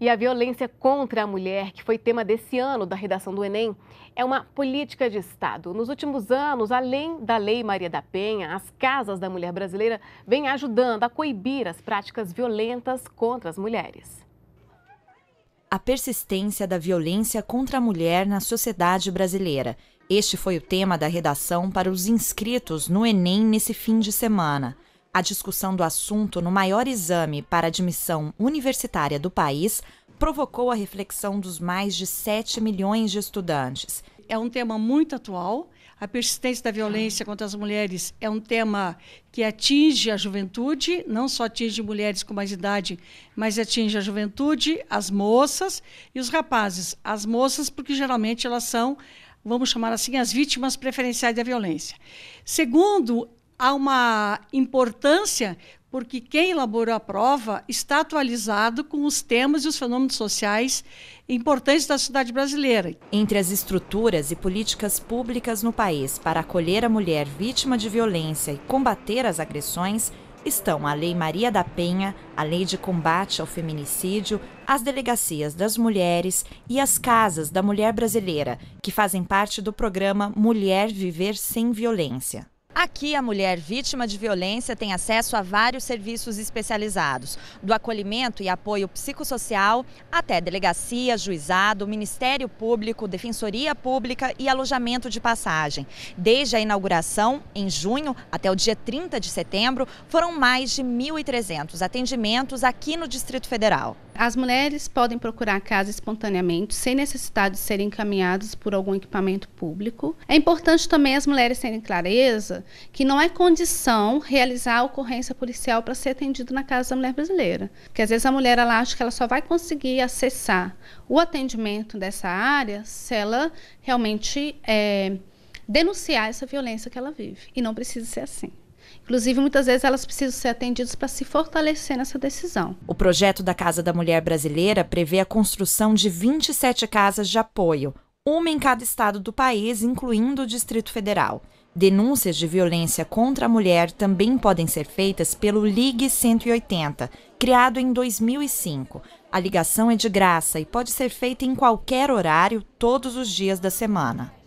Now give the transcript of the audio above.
E a violência contra a mulher, que foi tema desse ano da redação do Enem, é uma política de Estado. Nos últimos anos, além da Lei Maria da Penha, as casas da mulher brasileira vêm ajudando a coibir as práticas violentas contra as mulheres. A persistência da violência contra a mulher na sociedade brasileira. Este foi o tema da redação para os inscritos no Enem nesse fim de semana. A discussão do assunto no maior exame para admissão universitária do país provocou a reflexão dos mais de 7 milhões de estudantes. É um tema muito atual. A persistência da violência contra as mulheres é um tema que atinge a juventude, não só atinge mulheres com mais idade, mas atinge a juventude, as moças e os rapazes. As moças, porque geralmente elas são, vamos chamar assim, as vítimas preferenciais da violência. Segundo, há uma importância porque quem elaborou a prova está atualizado com os temas e os fenômenos sociais importantes da cidade brasileira. Entre as estruturas e políticas públicas no país para acolher a mulher vítima de violência e combater as agressões, estão a Lei Maria da Penha, a Lei de Combate ao Feminicídio, as delegacias das mulheres e as casas da mulher brasileira, que fazem parte do programa Mulher Viver Sem Violência. Aqui, a mulher vítima de violência tem acesso a vários serviços especializados, do acolhimento e apoio psicossocial até delegacia, juizado, Ministério Público, Defensoria Pública e alojamento de passagem. Desde a inauguração, em junho, até o dia 30 de setembro, foram mais de 1.300 atendimentos aqui no Distrito Federal. As mulheres podem procurar a casa espontaneamente, sem necessidade de serem encaminhadas por algum equipamento público. É importante também as mulheres terem clareza que não é condição realizar a ocorrência policial para ser atendido na casa da mulher brasileira. Porque às vezes a mulher ela acha que ela só vai conseguir acessar o atendimento dessa área se ela realmente é, denunciar essa violência que ela vive. E não precisa ser assim. Inclusive, muitas vezes elas precisam ser atendidas para se fortalecer nessa decisão. O projeto da Casa da Mulher Brasileira prevê a construção de 27 casas de apoio, uma em cada estado do país, incluindo o Distrito Federal. Denúncias de violência contra a mulher também podem ser feitas pelo Ligue 180, criado em 2005. A ligação é de graça e pode ser feita em qualquer horário, todos os dias da semana.